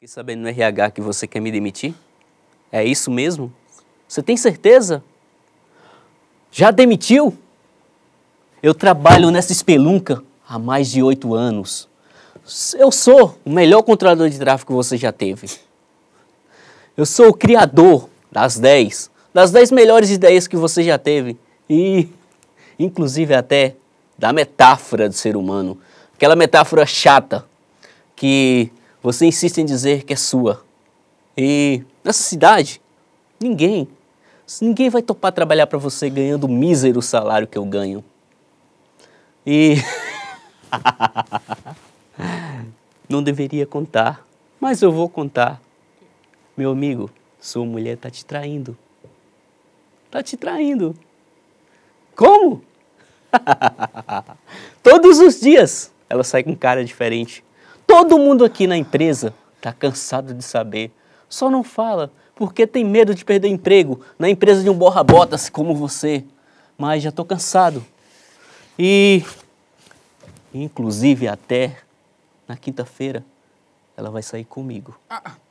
Fiquei sabendo no RH que você quer me demitir? É isso mesmo? Você tem certeza? Já demitiu? Eu trabalho nessa espelunca há mais de oito anos. Eu sou o melhor controlador de tráfego que você já teve. Eu sou o criador das 10, das 10 melhores ideias que você já teve e, inclusive, até da metáfora do ser humano. Aquela metáfora chata que você insiste em dizer que é sua. E nessa cidade, ninguém, ninguém vai topar trabalhar para você ganhando o mísero salário que eu ganho. E não deveria contar, mas eu vou contar. Meu amigo, sua mulher tá te traindo. Tá te traindo. Como? Todos os dias ela sai com cara diferente. Todo mundo aqui na empresa está cansado de saber. Só não fala porque tem medo de perder emprego na empresa de um borra-botas como você. Mas já estou cansado. E, inclusive, até na quinta-feira ela vai sair comigo. Ah. ah.